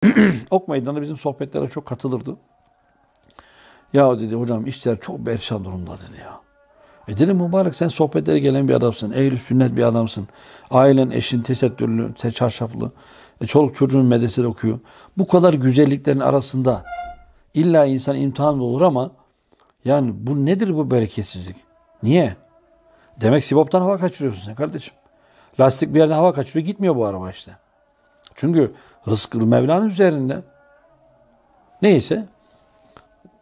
ok Meydanı bizim sohbetlere çok katılırdı. Ya dedi hocam işler çok berşan durumda dedi ya. E dedim mübarek sen sohbetlere gelen bir adamsın. ehl sünnet bir adamsın. Ailen, eşin tesettürlü, çarşaflı. E, çoluk çocuğun medresede okuyor. Bu kadar güzelliklerin arasında illa insan imtihan olur ama yani bu nedir bu bereketsizlik? Niye? Demek siboptan hava kaçırıyorsun sen kardeşim. Lastik bir yerden hava kaçırıyor gitmiyor bu araba işte. Çünkü rızkı Mevla'nın üzerinde. Neyse.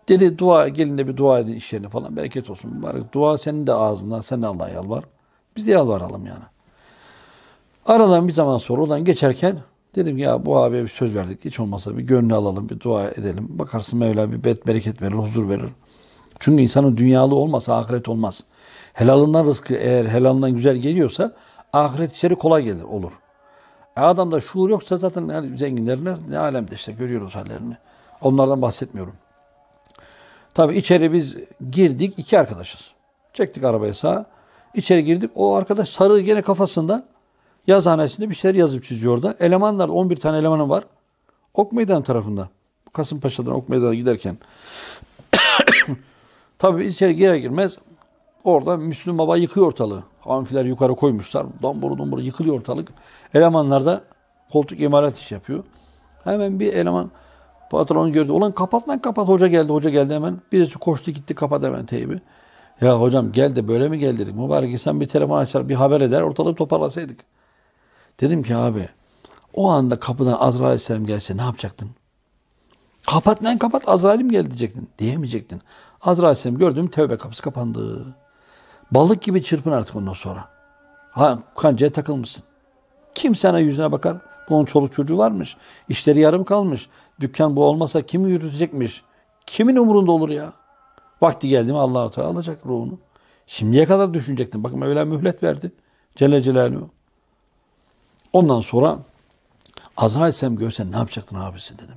Dedi dua gelin de bir dua edin işlerine falan bereket olsun. Mübarek. Dua senin de ağzından sen de Allah'a yalvar. Biz de yalvaralım yani. Aradan bir zaman sonra olan geçerken dedim ya bu abiye bir söz verdik. Hiç olmasa bir gönlü alalım bir dua edelim. Bakarsın Mevla bir bet bereket verir, huzur verir. Çünkü insanın dünyalı olmasa ahiret olmaz. Helalından rızkı eğer helalından güzel geliyorsa ahiret içeri kolay gelir, olur. E adamda şuur yoksa zaten yani zenginlerler ne alemde işte görüyoruz hallerini. Onlardan bahsetmiyorum. Tabi içeri biz girdik iki arkadaşız. Çektik arabayı sağa. İçeri girdik. O arkadaş sarı gene kafasında yazhanesinde bir şeyler yazıp çiziyor orada. Elemanlar 11 tane elemanı var. Ok Meydan tarafında. Kasımpaşa'dan Ok Meydan'a giderken. Tabii biz içeri girer girmez orada Müslüm Baba yıkıyor ortalığı. Amfiler yukarı koymuşlar. Domburu domburu yıkılıyor ortalık. Elemanlar da koltuk imalat iş yapıyor. Hemen bir eleman patronu gördü. Ulan kapat lan kapat hoca geldi hoca geldi hemen. Birisi koştu gitti kapat hemen teybi. Ya hocam gel de böyle mi gel dedik. Mübarek insan bir telefon açar bir haber eder ortalık toparlasaydık. Dedim ki abi o anda kapıdan Azrail Aleyhisselam gelse ne yapacaktın? Kapat lan kapat Azrail'im geldi diyecektin. Diyemeyecektin. Azrail Aleyhisselam gördüm tevbe kapısı kapandı. Balık gibi çırpın artık ondan sonra. Ha, kancaya takılmışsın. Kim sana yüzüne bakar? Bunun çoluk çocuğu varmış. İşleri yarım kalmış. Dükkan bu olmasa kimi yürütecekmiş? Kimin umurunda olur ya? Vakti geldi mi Allahu Teala alacak ruhunu. Şimdiye kadar düşünecektin. Bakın öyle mühlet verdi. Celle Celaluhu. Ondan sonra Azrail sen görsen ne yapacaktın abisi dedim.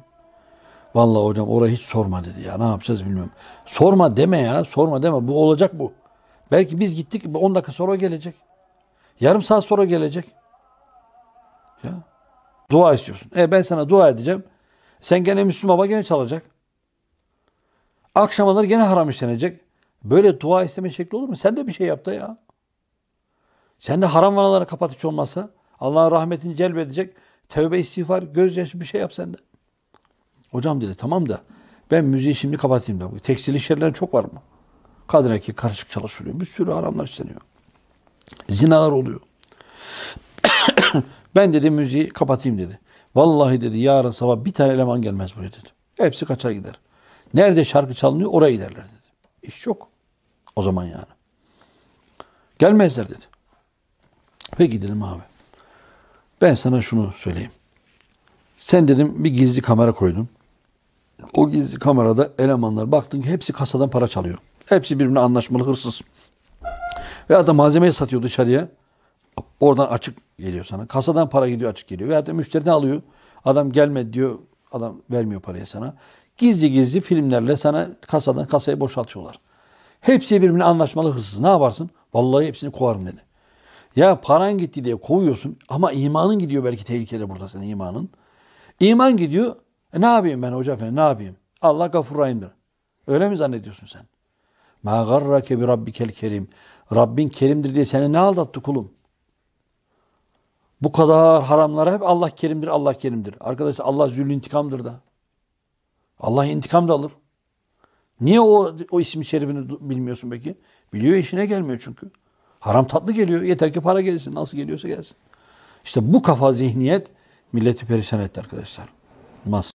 Vallahi hocam oraya hiç sorma dedi ya. Ne yapacağız bilmiyorum. Sorma deme ya. Sorma deme. Bu olacak bu. Belki biz gittik 10 dakika sonra o gelecek. Yarım saat sonra gelecek. Ya. Dua istiyorsun. E ben sana dua edeceğim. Sen gene Müslüman baba gene çalacak. Akşamalar gene haram işlenecek. Böyle dua isteme şekli olur mu? Sen de bir şey yaptı ya. Sen de haram vanalara kapatıcı olmasa Allah'ın rahmetini celbedecek. Tevbe, istiğfar, gözyaşı bir şey yap sen de. Hocam dedi tamam da ben müziği şimdi kapatayım da. Tekstil işyerlerin çok var mı? Kadın erkek karışık çalışılıyor. Bir sürü haramlar işleniyor, Zinalar oluyor. ben dedi müziği kapatayım dedi. Vallahi dedi yarın sabah bir tane eleman gelmez buraya dedi. Hepsi kaçar gider. Nerede şarkı çalınıyor oraya giderler dedi. İş yok. O zaman yani. Gelmezler dedi. Peki dedim abi. Ben sana şunu söyleyeyim. Sen dedim bir gizli kamera koydun. O gizli kamerada elemanlar baktın ki hepsi kasadan para çalıyor. Hepsi birbirine anlaşmalı hırsız. veya da malzemeyi satıyor dışarıya. Oradan açık geliyor sana. Kasadan para gidiyor açık geliyor. veya da müşteriden alıyor. Adam gelmedi diyor. Adam vermiyor parayı sana. Gizli gizli filmlerle sana kasadan kasayı boşaltıyorlar. Hepsi birbirine anlaşmalı hırsız. Ne yaparsın? Vallahi hepsini kovarım dedi. Ya paran gitti diye kovuyorsun ama imanın gidiyor belki tehlikede burada senin imanın. İman gidiyor. E ne yapayım ben hoca efendi ne yapayım? Allah gafur rahimdir. Öyle mi zannediyorsun sen? Ma garrake bi rabbikel kerim. Rabbin kerimdir diye seni ne aldattı kulum? Bu kadar haramlara hep Allah kerimdir, Allah kerimdir. Arkadaşlar Allah zül intikamdır da. Allah intikam da alır. Niye o, o ismi şerifini bilmiyorsun peki? Biliyor işine gelmiyor çünkü. Haram tatlı geliyor. Yeter ki para gelsin. Nasıl geliyorsa gelsin. İşte bu kafa zihniyet milleti perişan etti arkadaşlar. Mas